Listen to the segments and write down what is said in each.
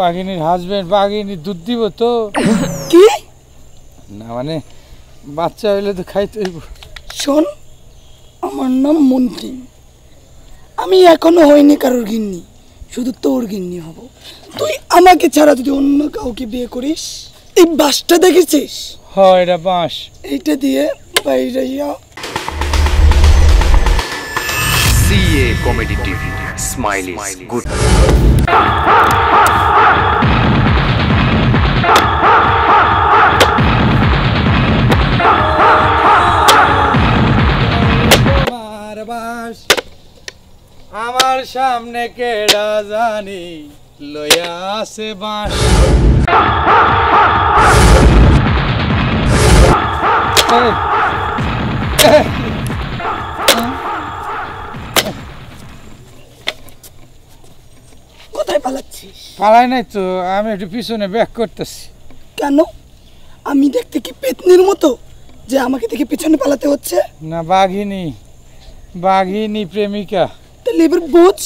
বাঘিনীর husband বাঘিনী দুধ দিব তো কি না মানে বাচ্চা হইলে তো খাইতে হইব শোন আমার নাম মন্ত্রী আমি এখনো হইনি কারোর গিন্নি শুধু তোর গিন্নি হব তুই আমাকে ছাড়া যদি অন্য কাউকে বিয়ে করিস এই বাঁশটা দেখেছিস হ্যাঁ এটা বাঁশ এইটা দিয়ে বাইরে যাও CA comedy TV Smile is good. আমার সামনে কেডা জানি লয়া আছে বাঁশ Oh! পালাই নাই তো আমি একটু পিছনে ব্যাক করতেছি কেন আমি দেখতে কি পেতনির মতো যে আমাকে দেখে পিছনে পালাতে হচ্ছে না বাঘিনী বাঘিনী প্রেমিকা তাহলে এবার বোঝ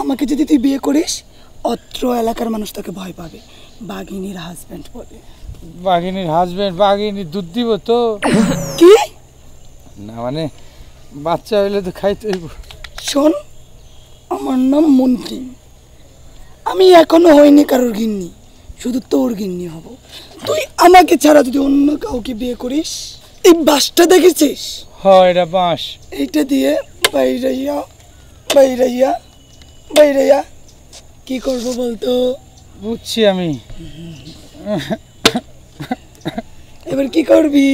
আমাকে যদি তুই বিয়ে করিস অত্র এলাকার মানুষ তাকে ভয় পাবে বাঘিনীর হাজব্যান্ড বলে বাঘিনীর হাজব্যান্ড বাঘিনী দুধ দিব তো কি না মানে বাচ্চা হইলে তো খাইতে শোন আমার নাম মন্ত্রী আমি এখনো হয়নি কারোর গিন্নি শুধু তোর গিন্নি হব তুই আমাকে ছাড়া যদি অন্য কাউকে বিয়ে করিস এই বাঁশটা দেখেছিস হয় এটা বাঁশ এইটা দিয়ে বাইরাইয়া বাইরাইয়া বাইরাইয়া কি করবো বলতো বুঝছি আমি এবার কি করবি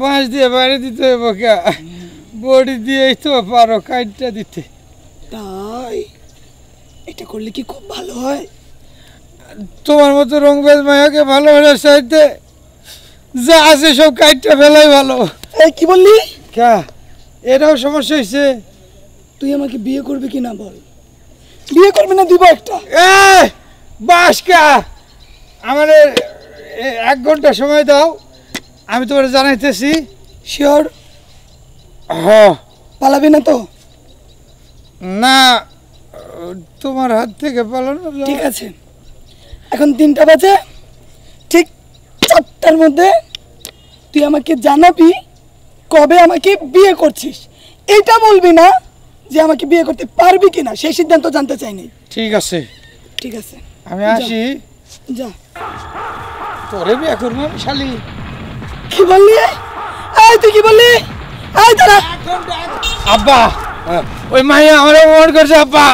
বাঁশ দিয়ে বাইরে দিতে হবে বডি দিয়েই তো পারো কাঠটা দিতে তা এটা করলে কি খুব ভালো হয় তোমার মতো রংবাজ মায়াকে ভালোবাসার সাহিত্যে যা আছে সব কাজটা ফেলাই ভালো এই কি বললি কে এটাও সমস্যা হয়েছে তুই আমাকে বিয়ে করবি কি না বল বিয়ে করবি না দিব একটা এ বাসকা আমাদের এক ঘন্টা সময় দাও আমি তোমার জানাইতেছি শিওর হ হ্যাঁ। পালাবি না তো না তোমার হাত থেকে পালানো ঠিক আছে এখন তিনটা বাজে ঠিক চারটার মধ্যে তুই আমাকে জানাবি কবে আমাকে বিয়ে করছিস এটা বলবি না যে আমাকে বিয়ে করতে পারবি কিনা সেই সিদ্ধান্ত জানতে চাইনি ঠিক আছে ঠিক আছে আমি আসি যা তোরে বিয়ে করবো আমি শালি কি বললি আয় তুই কি বললি আয় তারা আব্বা ওই মাইয়া আমার মন করছে আব্বা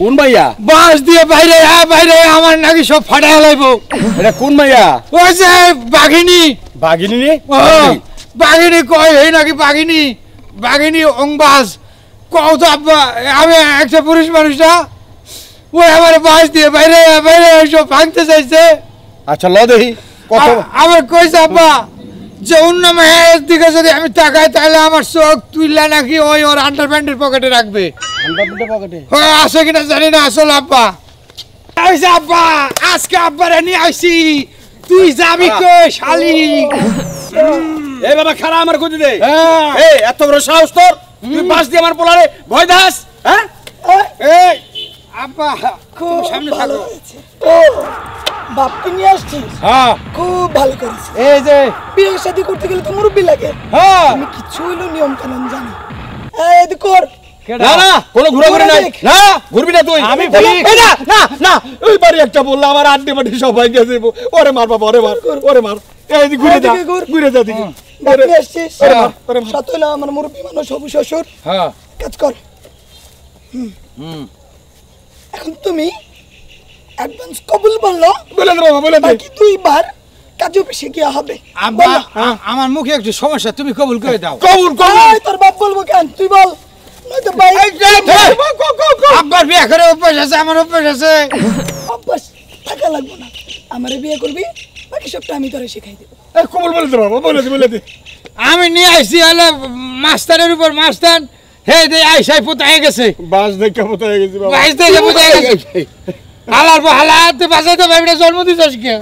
কোন ভাইয়া বাস দিয়ে বাইরে আ বাইরে আমার নাকি সব ফাটা লাইবো এটা কোন ভাইয়া ওই যে বাঘিনী বাঘিনী বাঘিনী কই এই নাকি বাঘিনী বাঘিনী অংবাস কও তো আমি একটা পুরুষ মানুষ ও ওই আমার বাস দিয়ে বাইরে বাইরে সব ভাঙতে চাইছে আচ্ছা ল দেখি আমার কই আব্বা যে অন্য মেয়ের দিকে যদি আমি তাকাই তাহলে আমার চোখ তুইলা নাকি ওই ওর আন্ডার পকেটে রাখবে হ্যাঁ, আসো কিনা জানি না আসল আব্বা আইস আব্বা আজকে আব্বারে নিয়ে আইসি তুই যাবি কই শালি এই বাবা খারা আমার খুঁজে দে হ্যাঁ। এত বড় সাহস তোর তুই পাশ দিয়ে আমার পোলারে ভয় দাস হ্যাঁ এই আব্বা খুব সামনে থাকো বাপকে নিয়ে আসছিস হ্যাঁ। খুব ভালো করেছিস এই যে বিয়ে শাদী করতে গেলে তো মুরব্বী লাগে হ্যাঁ আমি কিছু হইলো নিয়ম কানুন জানি এই কর না না কোনো ঘোরাঘুরি নাই না ঘুরবি না তুই আমি না না না ওই বাড়ি একটা বললো আমার সবাই গেছে ওরে মার বাবা ওরে মার ওরে মার এই হ্যাঁ, ঘুরে যা ঘুরে যা দিকে আমার হ্যাঁ। এখন তুমি কবুল বললো বলে আমার মুখে একটু সমস্যা তুমি কবুল করে দাও কবুল কবুল তোর বাপ বলবো কেন তুই বল আমার বিয়ে করে অভ্যাস আছে আমার অভ্যাস আছে অভ্যাস টাকা লাগবে না আমার বিয়ে করবি বাকি সবটা আমি তোরে শিখাই দেবো এই কবল বলে দে বলে দে বলে দে আমি নিয়ে আইছি হলো মাস্টারের উপর মাস্টার হে দে আইসাই পোতায় গেছে বাস দেখে পোতায় গেছে বাবা বাস দেখে পোতায় গেছে হালার পর হালাতে বাসাই তো ভাইটা জন্ম দিছিস কে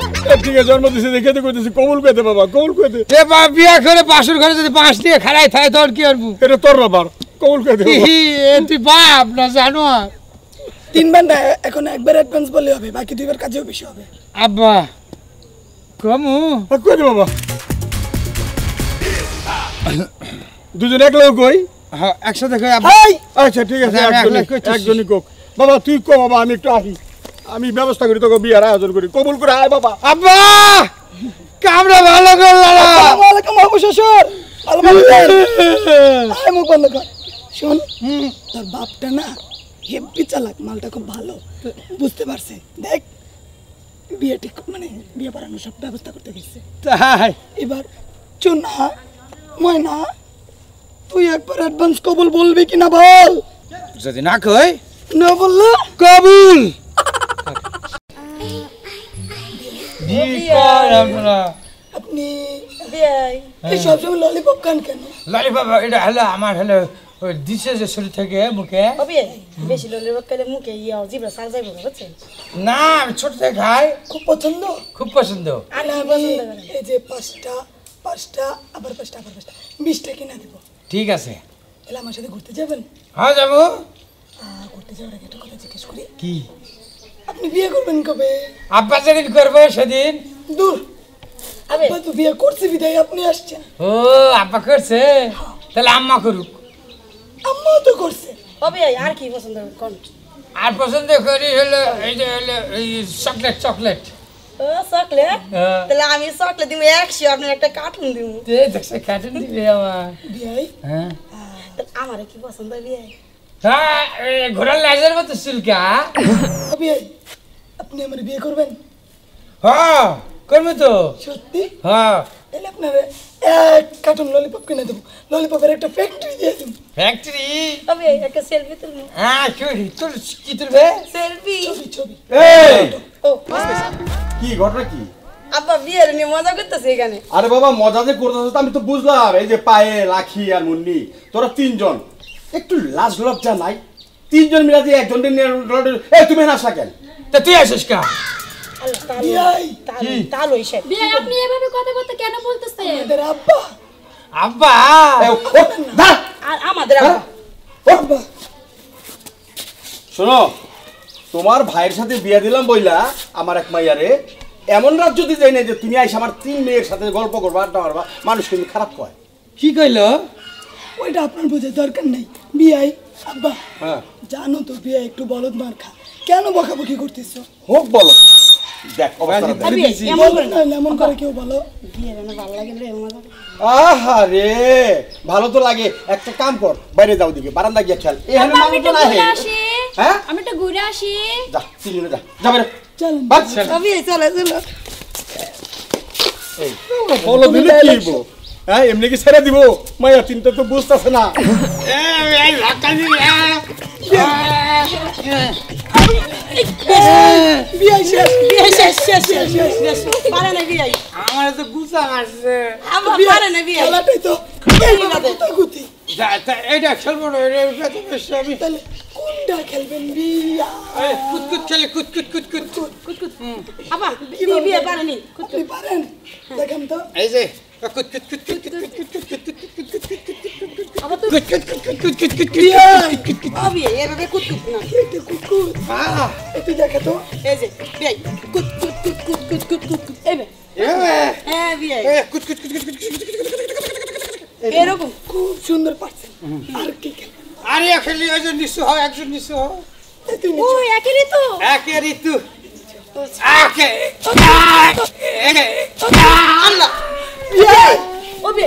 ঠিক আছে জন্ম দিছে দেখে তো কইতেছি কবুল কইতে বাবা কবুল কইতে এ বাবা বিয়া করে পাশুর ঘরে যদি পাঁচ দিয়ে খাড়াই থাকে তোর কি করব এটা তোর বাবার কবুল কইতে হি এ তুই বাপ না জানো তিন বান্ডা এখন একবার অ্যাডভান্স বললে হবে বাকি দুইবার কাজেও বেশি হবে আব্বা কমু কই বাবা দুজন এক কই হ্যাঁ একসাথে আচ্ছা ঠিক আছে হ্যাঁ, একজনই কোক বাবা তুই কো বাবা আমি একটু আসি আমি ব্যবস্থা করি তোকে বিয়ার আয়োজন করি কবুল করে আয় বাবা আব্বা কামরা ভালো করলা আসসালামু আলাইকুম আবু শ্বশুর আলমারি আয় মুখ বন্ধ কর শুন তোর বাপটা না হেব্বি চালাক মালটা খুব ভালো বুঝতে পারছে দেখ বিয়ে ঠিক মানে বিয়ে বাড়ানোর সব ব্যবস্থা করতে গেছে তাই এবার চুনা ময়না তুই একবার অ্যাডভান্স কবুল বলবি কি না বল যদি না কই না বললো কবুল আপনি এই সবসময় ললিপপ খান কেন ললিপপ এটা হলো আমার হলো দিছে যে শরীর থেকে মুখে বেশি লোলের বকলে মুখে ইয়া জিবরা সাল যাইব বুঝছেন না আমি ছোট থেকে খাই খুব পছন্দ খুব পছন্দ আনা এই যে পাঁচটা পাঁচটা আবার পাঁচটা আবার পাঁচটা বিশটা কিনা দিব ঠিক আছে তাহলে আমার সাথে ঘুরতে যাবেন হ্যাঁ যাবো ঘুরতে যাওয়ার আগে একটা কথা জিজ্ঞেস করি কি আপনি বিয়ে করবেন কবে আব্বা যেদিন করবে সেদিন দূর আব্বা তো বিয়ে করছে বিদায় আপনি আসছেন ও আব্বা করছে হ্যাঁ। তাহলে আম্মা করুক আম্মা তো করছে হবে আর কি পছন্দ কোন আর পছন্দ করি হলো এই যে হলো এই চকলেট চকলেট ও চকলেট হ্যাঁ। তাহলে আমি চকলেট দিব একশো আপনার একটা কার্টুন দিব যে দেখছে কার্টুন দিবে আমার বিয়াই হ্যাঁ আমার কি পছন্দ বিয়াই হ্যাঁ ঘোড়ার লাইজের মতো চুলকা বিয়াই আপনি আমার বিয়ে করবেন হ্যাঁ করবে তো সত্যি হ্যাঁ ললিপপের একটা ফ্যাক্টরি ফ্যাক্টরি আমি হ্যাঁ, মজা করতেছে এখানে আরে বাবা মজা যে আমি তো বুঝলাম এই যে পায়ে লাখি আর মুন্নি তোরা তিনজন একটু লাজ লজ্জা নাই তিনজন মিলা যে একজন তুমি না কেন তুই আসিস কেন শোনো তোমার ভাইয়ের সাথে বিয়ে দিলাম বইলা আমার এক মাইয়ারে এমন রাত যদি যাই না যে তুমি আইস আমার তিন মেয়ের সাথে গল্প করবা আড্ডা মারবা মানুষ কিন্তু খারাপ কয় কি কইল ওইটা আপনার বোঝার দরকার নেই বিয়াই আব্বা হ্যাঁ জানো তো বিয়া একটু বলদ মার খা কেন বকাবকি করতেছো হোক বলো দেখ এমন করে কেউ ভালো আহা রে ভালো তো লাগে একটা কাম কর বাইরে যাও দিকে বারান্দা গিয়ে খেল এখানে তো না হ্যাঁ আমি তো ঘুরে আসি যা যা যা চল বাস আমি চলে এই বলো দিলে কি হ্যাঁ এমনি কি ছেড়ে দিব মাইয়া চিন্তা তো বুঝতেছে না এই বিয়ে শেষ তো গুছা আসছে আমার পারে না বিয়ে খেলাটাই তো গুতি এটা খেলবো না আবার বিয়ে পারেনি কুতকুত পারেন দেখেন তো এই যে এরকম খুব সুন্দর পারছেন আর কি আরে একেলি একজন নিশ্চয় হয় একজন নিশ্চয় হয় ও একে ঋতু একে ঋতু একে আল্লাহ ওবে